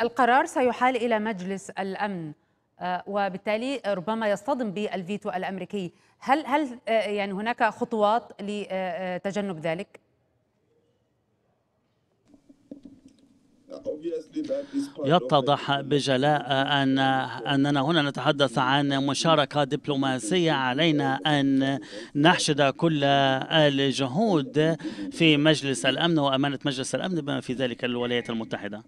القرار سيحال إلى مجلس الأمن آه، وبالتالي ربما يصطدم بالفيتو الأمريكي هل هل آه، يعني هناك خطوات لتجنب ذلك؟ يتضح بجلاء أن أننا هنا نتحدث عن مشاركة دبلوماسية علينا أن نحشد كل الجهود في مجلس الأمن وأمانة مجلس الأمن بما في ذلك الولايات المتحدة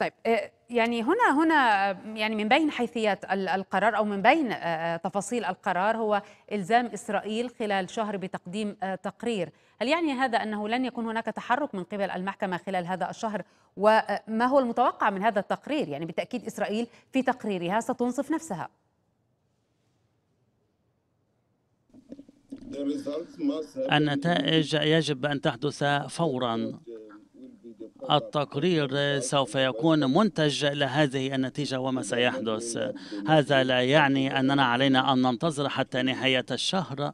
طيب آه، يعني هنا هنا يعني من بين حيثيات القرار او من بين آه، آه، تفاصيل القرار هو الزام اسرائيل خلال شهر بتقديم تقرير، هل يعني هذا انه لن يكون هناك تحرك من قبل المحكمه خلال هذا الشهر؟ وما هو المتوقع من هذا التقرير؟ يعني بالتاكيد اسرائيل في تقريرها ستنصف نفسها. النتائج يجب ان تحدث فورا التقرير سوف يكون منتج لهذه النتيجة وما سيحدث هذا لا يعني أننا علينا أن ننتظر حتى نهاية الشهر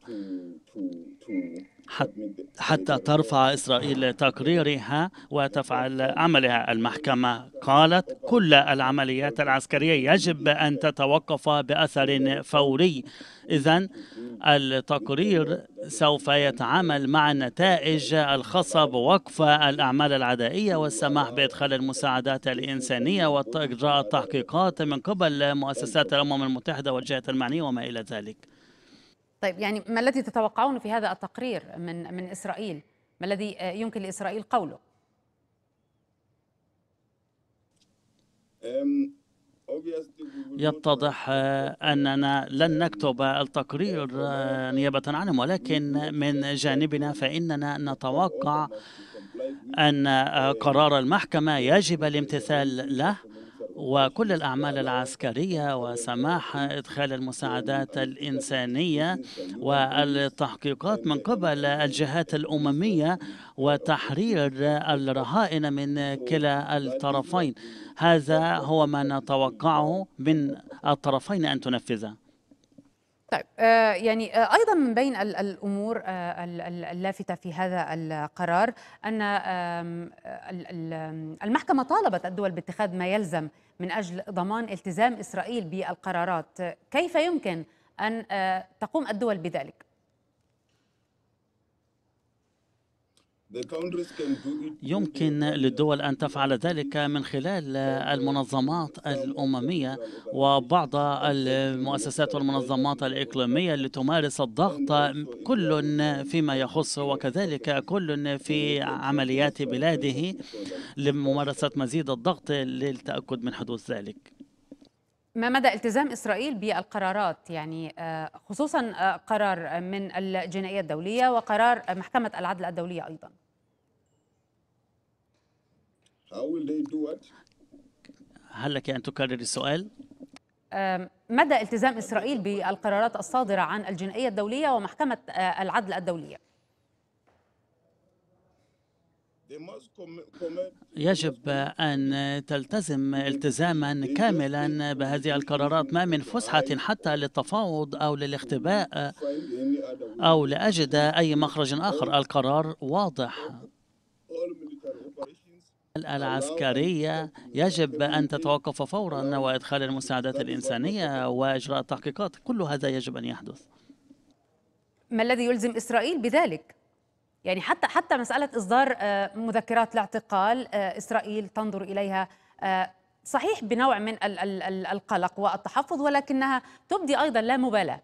حتى حتى ترفع إسرائيل تقريرها وتفعل عملها المحكمة قالت كل العمليات العسكرية يجب أن تتوقف بأثر فوري إذا التقرير سوف يتعامل مع النتائج الخاصة بوقف الأعمال العدائية والسماح بإدخال المساعدات الإنسانية وإجراء التحقيقات من قبل مؤسسات الأمم المتحدة والجهات المعنية وما إلى ذلك طيب يعني ما الذي تتوقعون في هذا التقرير من من اسرائيل؟ ما الذي يمكن لاسرائيل قوله؟ يتضح أننا لن نكتب التقرير نيابة عنهم ولكن من جانبنا فإننا نتوقع أن قرار المحكمة يجب الامتثال له وكل الأعمال العسكرية وسماح إدخال المساعدات الإنسانية والتحقيقات من قبل الجهات الأممية وتحرير الرهائن من كلا الطرفين هذا هو ما نتوقعه من الطرفين أن تنفذه طيب آه، يعني آه، ايضا من بين الامور آه، اللافته في هذا القرار ان المحكمه طالبت الدول باتخاذ ما يلزم من اجل ضمان التزام اسرائيل بالقرارات، كيف يمكن ان تقوم الدول بذلك؟ يمكن للدول أن تفعل ذلك من خلال المنظمات الأممية وبعض المؤسسات والمنظمات الإقليمية لتمارس الضغط كل فيما يخصه وكذلك كل في عمليات بلاده لممارسة مزيد الضغط للتأكد من حدوث ذلك ما مدى التزام إسرائيل بالقرارات يعني آه، خصوصا آه، قرار من الجنائية الدولية وقرار محكمة العدل الدولية أيضا هل لك أن تكرر السؤال؟ آه، مدى التزام إسرائيل بالقرارات الصادرة عن الجنائية الدولية ومحكمة العدل الدولية؟ يجب أن تلتزم التزاما كاملا بهذه القرارات ما من فسحة حتى للتفاوض أو للاختباء أو لأجد أي مخرج آخر القرار واضح العسكرية يجب أن تتوقف فورا وإدخال المساعدات الإنسانية وإجراء التحقيقات كل هذا يجب أن يحدث ما الذي يلزم إسرائيل بذلك؟ يعني حتى حتى مسألة إصدار آه، مذكرات الاعتقال آه، إسرائيل تنظر إليها آه، صحيح بنوع من القلق والتحفظ ولكنها تبدي أيضا لا مبالاة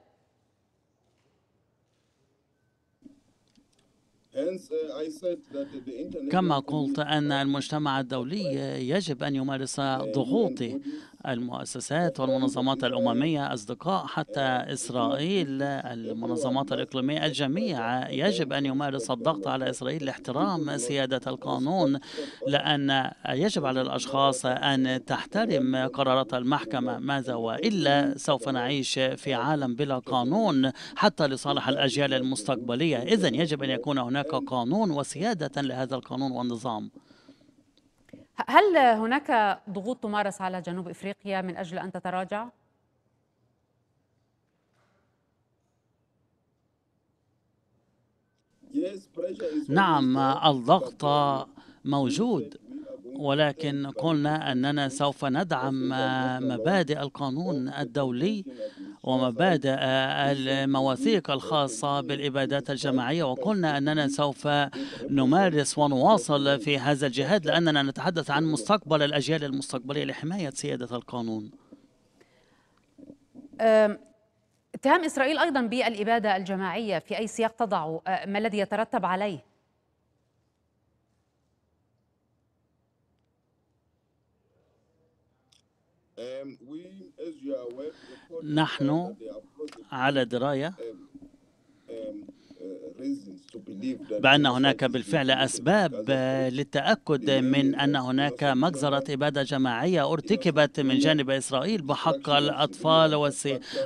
uh, كما قلت أن المجتمع الدولي يجب أن يمارس uh, ضغوطه المؤسسات والمنظمات الأممية أصدقاء حتى إسرائيل المنظمات الإقليمية الجميع يجب أن يمارس الضغط على إسرائيل لاحترام سيادة القانون لأن يجب على الأشخاص أن تحترم قرارات المحكمة ماذا وإلا سوف نعيش في عالم بلا قانون حتى لصالح الأجيال المستقبلية إذا يجب أن يكون هناك قانون وسيادة لهذا القانون والنظام هل هناك ضغوط تمارس على جنوب افريقيا من اجل ان تتراجع؟ نعم الضغط موجود ولكن قلنا اننا سوف ندعم مبادئ القانون الدولي ومبادئ المواثيق الخاصة بالإبادات الجماعية وقلنا أننا سوف نمارس ونواصل في هذا الجهاد لأننا نتحدث عن مستقبل الأجيال المستقبلية لحماية سيادة القانون اتهام إسرائيل أيضا بالإبادة الجماعية في أي سياق تضع ما الذي يترتب عليه Um, نحن uh, على درايه um, بأن هناك بالفعل أسباب آه، للتأكد من أن هناك مجزرة إبادة جماعية ارتكبت من جانب إسرائيل بحق الأطفال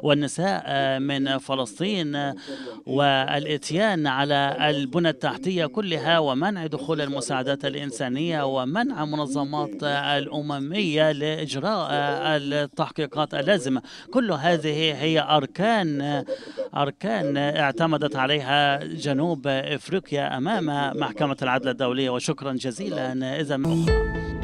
والنساء آه، من فلسطين آه، والإتيان على البنى التحتية كلها ومنع دخول المساعدات الإنسانية ومنع منظمات الأممية لإجراء التحقيقات اللازمة كل هذه هي أركان أركان اعتمدت عليها جنوب افريقيا امام محكمه العدل الدوليه وشكرا جزيلا اذا